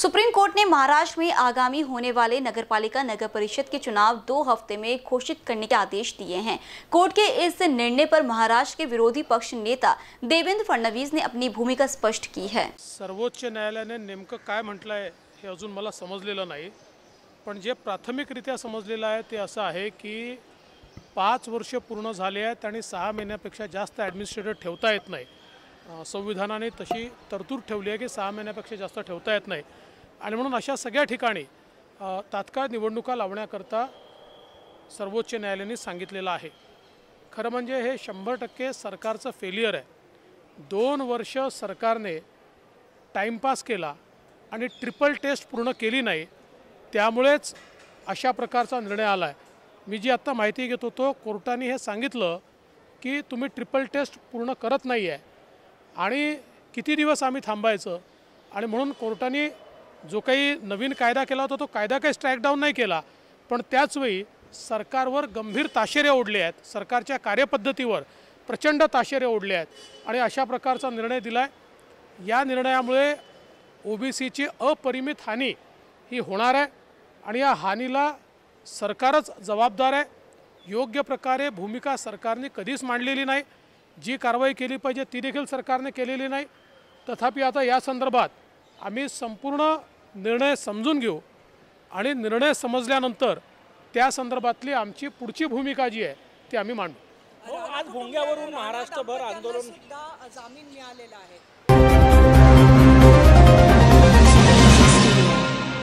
supreme court ने महाराष्ट्र में आगामी होने वाले नगर पालिका नगर परिषद के चुनाव दो हफ्ते में घोषित करने के आदेश दिए हैं कोर्ट के इस निर्णय पर महाराष्ट्र के विरोधी पक्ष नेता देवेंद्र फडणवीस ने अपनी भूमिका स्पष्ट की है सर्वोच्च न्यायालय ने काय म्हटलं आहे हे अजून मला समजलेलं नाही पण जे प्राथमिकरित्या समजलेलं आहे ते असं की वर्ष पूर्ण सहा महीनपेक्षा जास्त ऐडमिनिस्ट्रेटर ठेवता येत नाही अं, संविधानाने तरतूद ठेवली की सहा महीनपेक्षा जास्त ठेवता आणि म्हणून अशा सगळ्या ठिकाणी तात्काळ निवडणुका लावण्याकरता सर्वोच्च न्यायालयाने सांगितलेलं आहे खरं म्हणजे हे शंभर टक्के सरकारचं फेलियर आहे दोन वर्ष सरकारने टाईमपास केला आणि ट्रिपल टेस्ट पूर्ण केली नाही त्यामुळेच अशा प्रकारचा निर्णय आला आहे मी जी आत्ता माहिती घेत होतो कोर्टाने हे सांगितलं की तुम्ही ट्रिपल टेस्ट पूर्ण करत नाही आहे आणि किती दिवस आम्ही थांबायचं आणि म्हणून कोर्टाने जो काही नवीन कायदा केला होता तो कायदा काही स्ट्रॅकडाऊन नाही केला पण त्याचवेळी सरकारवर गंभीर ताशेरे ओढले आहेत सरकारच्या कार्यपद्धतीवर प्रचंड ताशेरे ओढले आहेत आणि अशा प्रकारचा निर्णय दिला आहे या निर्णयामुळे ओबीसीची अपरिमित हानी ही होणार आहे आणि या हानीला सरकारच जबाबदार आहे योग्य प्रकारे भूमिका सरकारने कधीच मांडलेली नाही जी कारवाई केली पाहिजे ती देखील सरकारने केलेली नाही तथापि आता या संदर्भात आम्ही संपूर्ण निर्णय समजून घेऊ आणि निर्णय समजल्यानंतर त्या संदर्भातली आमची पुढची भूमिका जी आहे ती आम्ही मांडू हो, आज भोंग्यावरून महाराष्ट्रभर आंदोलन जामीन मिळालेला आहे